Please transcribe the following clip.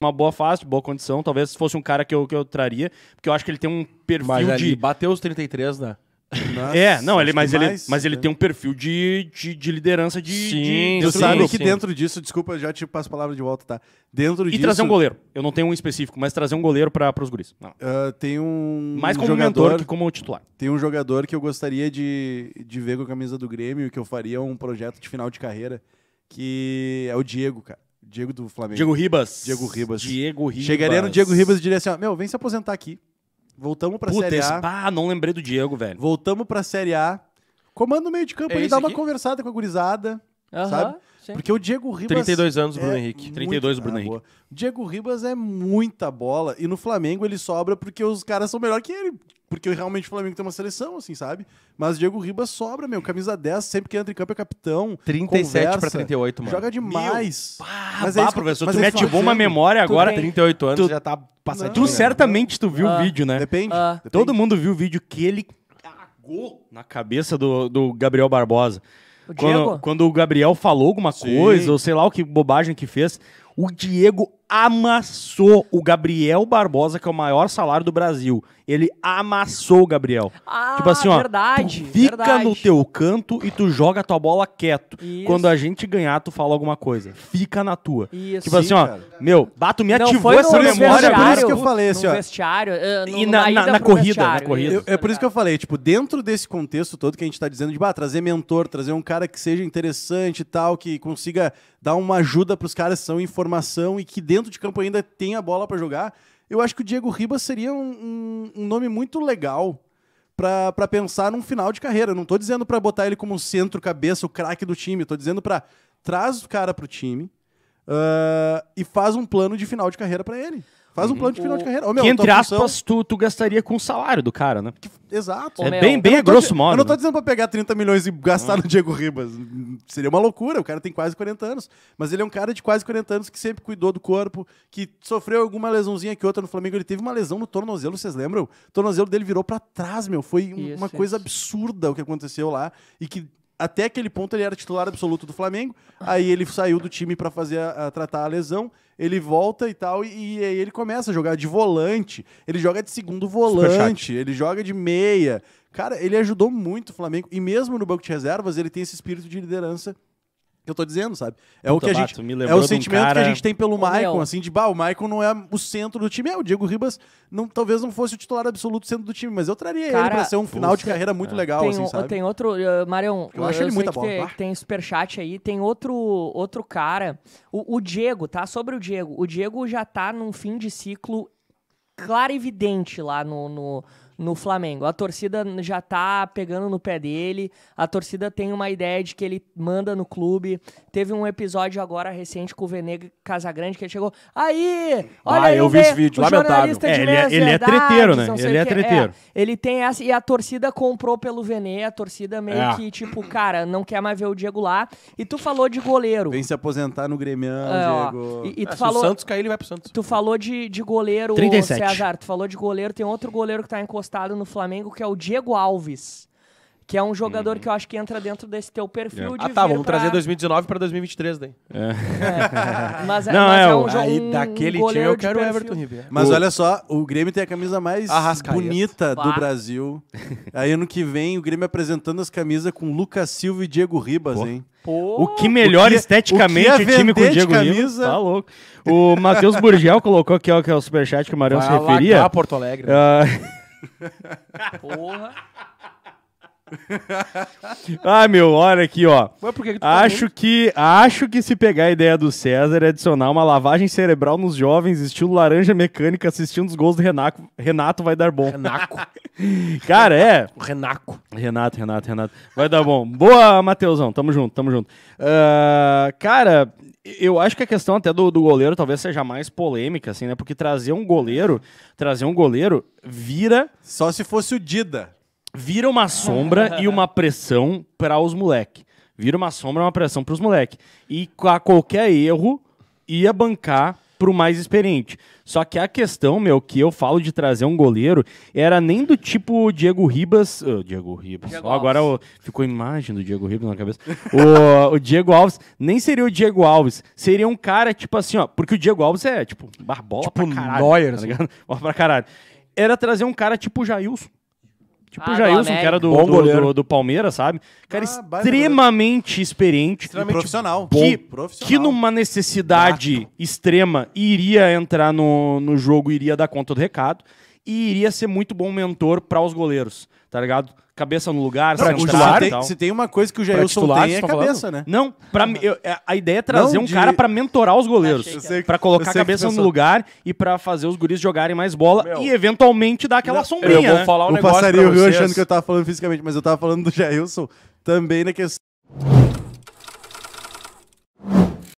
uma boa face, boa condição. Talvez fosse um cara que eu, que eu traria, porque eu acho que ele tem um perfil mas de. Bateu os 33, né? Nossa, é, não, ele, mas, mais, ele, mas ele é. tem um perfil de, de, de liderança de. Sim, de tu sabe sim. que dentro disso, desculpa, já te passo a palavra de volta, tá? Dentro e disso. trazer um goleiro. Eu não tenho um específico, mas trazer um goleiro para os guris. Uh, tem um. Mais como jogador, mentor que como titular. Tem um jogador que eu gostaria de, de ver com a camisa do Grêmio, que eu faria um projeto de final de carreira, que é o Diego, cara. Diego do Flamengo. Diego Ribas. Diego Ribas. Diego Ribas. Chegaria no Diego Ribas e diria assim: ó, meu, vem se aposentar aqui. Voltamos pra Puta, Série A. Pá, não lembrei do Diego, velho. Voltamos pra Série A. Comando no meio de campo é dá uma aqui? conversada com a gurizada sabe? Sim. Porque o Diego Ribas. 32 anos, Bruno é Henrique. 32 o Bruno Henrique. Diego Ribas é muita bola. E no Flamengo ele sobra porque os caras são melhor que ele. Porque realmente o Flamengo tem uma seleção, assim, sabe? Mas o Diego Ribas sobra, meu. Camisa 10, sempre que entra em campo é capitão. 37 para 38, mano. Joga demais. pá, mas é professor, mas tu é me ativou uma memória agora, tem, 38 anos, tu, já tá passando Tu certamente tu viu o ah, vídeo, né? Depende, ah, depende. Todo mundo viu o vídeo que ele cagou na cabeça do, do Gabriel Barbosa quando, quando o Gabriel falou alguma Sim. coisa, ou sei lá o que bobagem que fez, o Diego amassou o Gabriel Barbosa, que é o maior salário do Brasil. Ele amassou o Gabriel. Ah, tipo assim, ó, verdade, fica verdade. no teu canto e tu joga a tua bola quieto. Isso. Quando a gente ganhar, tu fala alguma coisa. Fica na tua. Isso. Tipo assim, ó, meu, bato me ativou essa memória. É por isso que eu falei, assim, ó. Vestiário, uh, no, e na, na, na corrida, na corrida. Eu, é por isso que eu falei, tipo, dentro desse contexto todo que a gente tá dizendo de, bah, trazer mentor, trazer um cara que seja interessante e tal, que consiga dar uma ajuda pros caras que são informação e que dentro dentro de campo ainda tem a bola para jogar, eu acho que o Diego Ribas seria um, um, nome muito legal para pensar num final de carreira. Não estou dizendo para botar ele como centro-cabeça, o craque do time. Estou dizendo para traz o cara para o time uh, e faz um plano de final de carreira para ele. Faz um uhum. plano de final de carreira. Ô, meu, que, entre função... aspas, tu, tu gastaria com o salário do cara, né? Que... Exato. É Ô, é meu, bem, bem grosso modo. Eu não tô né? dizendo pra pegar 30 milhões e gastar no uhum. Diego Ribas. Seria uma loucura, o cara tem quase 40 anos. Mas ele é um cara de quase 40 anos que sempre cuidou do corpo, que sofreu alguma lesãozinha que outra no Flamengo. Ele teve uma lesão no tornozelo, vocês lembram? O tornozelo dele virou para trás, meu. Foi isso, uma coisa absurda o que aconteceu lá. E que até aquele ponto ele era titular absoluto do Flamengo. Aí ele saiu do time para fazer a, a, tratar a lesão. Ele volta e tal, e, e, aí ele começa a jogar de volante. Ele joga de segundo volante, ele joga de meia. Cara, ele ajudou muito o Flamengo. E mesmo no banco de reservas, ele tem esse espírito de liderança que eu tô dizendo, sabe? É Puta, o que a gente é o sentimento um cara... que a gente tem pelo Maicon, assim, de bah, o Maicon não é o centro do time, é o Diego Ribas não, talvez não fosse o titular absoluto centro do time, mas eu traria cara, ele para ser um final de é. carreira muito é. legal, tem, assim, sabe? Tem outro, uh, Marião, eu, eu acho ele muito bom. Tem, tem super chat aí, tem outro outro cara, o, o Diego, tá? Sobre o Diego, o Diego já tá num fim de ciclo claro e evidente lá no, no no Flamengo. A torcida já tá pegando no pé dele, a torcida tem uma ideia de que ele manda no clube. Teve um episódio agora recente com o Vene Casagrande que ele chegou. Aí! Ah, olha ah, aí, eu vi esse vídeo, lamentável. É, ele, é, ele é treteiro, né? Ele é treteiro. É, ele tem essa. E a torcida comprou pelo Venê, a torcida meio é. que, tipo, cara, não quer mais ver o Diego lá. E tu falou de goleiro. Vem se aposentar no Grêmio, é, Diego. E, e tu falou, é, se o Santos cair, ele vai pro Santos. Tu falou de, de goleiro, 37. César. Tu falou de goleiro, tem outro goleiro que tá encostado emprestado no Flamengo, que é o Diego Alves. Que é um jogador uhum. que eu acho que entra dentro desse teu perfil é. de. Ah, tá, vamos pra... trazer 2019 pra 2023 daí. É. é. Mas, é- não, mas é, é um Aí um daquele time eu quero o Everton Ribeiro. Mas o... olha só, o Grêmio tem a camisa mais Arrascaeta. bonita Pá. do Brasil. aí ano que vem o Grêmio apresentando as camisas com Lucas Silva e Diego Ribas, Pô. hein? Pô. O que melhor o que, é- esteticamente o, que o time com o Diego Ribas. Tá louco. O Matheus Burgel colocou aqui, ó, que é o superchat que o Marão se referia. Lá, Porto Alegre. Uh... Porra. ah, meu, olha aqui, ó. Mas por que que tu tá acho que acho que se pegar a ideia do César e é adicionar uma lavagem cerebral nos jovens, estilo laranja mecânica, assistindo os gols do Renato, Renato vai dar bom. Renaco. Cara, é. Renaco. Renato, Renato, Renato. Vai dar bom. Boa, Matheusão. Tamo junto, tamo junto. Uh, cara, eu acho que a questão até do, do goleiro talvez seja mais polêmica, assim, né? Porque trazer um goleiro, trazer um goleiro vira. Só se fosse o Dida. Vira uma sombra e uma pressão para os moleque. Vira uma sombra e uma pressão para os moleque. E a qualquer erro, ia bancar para o mais experiente. Só que a questão, meu, que eu falo de trazer um goleiro, era nem do tipo Diego Ribas. Oh, Diego Ribas. Diego oh, agora oh, ficou a imagem do Diego Ribas na cabeça. o, o, Diego Alves. Nem seria o Diego Alves. Seria um cara, tipo assim, ó. Porque o Diego Alves é, tipo, barbola tipo pra caralho. Neuer, tá assim. ligado? Assim. pra caralho. Era trazer um cara tipo Jailson. Tipo ah, o Jailson, que era do, do, do, do, Palmeiras, sabe? Cara ah, extremamente experiente. Extremamente profissional. Que, profissional. que numa necessidade Prato. extrema iria entrar no, no jogo, iria dar conta do recado e iria ser muito bom mentor para os goleiros tá ligado? Cabeça no lugar, não, titular, tal. Se tem uma coisa que o Jailson titular, tem é tá cabeça, falando? né? Não, pra, eu, é, a ideia é trazer não um de... cara para mentorar os goleiros, para colocar a cabeça no lugar e para fazer os guris jogarem mais bola Meu. e eventualmente dar aquela não, sombrinha, Eu vou né? falar um né? negócio Eu passaria o Rio achando que eu tava falando fisicamente, mas eu tava falando do Jailson também na questão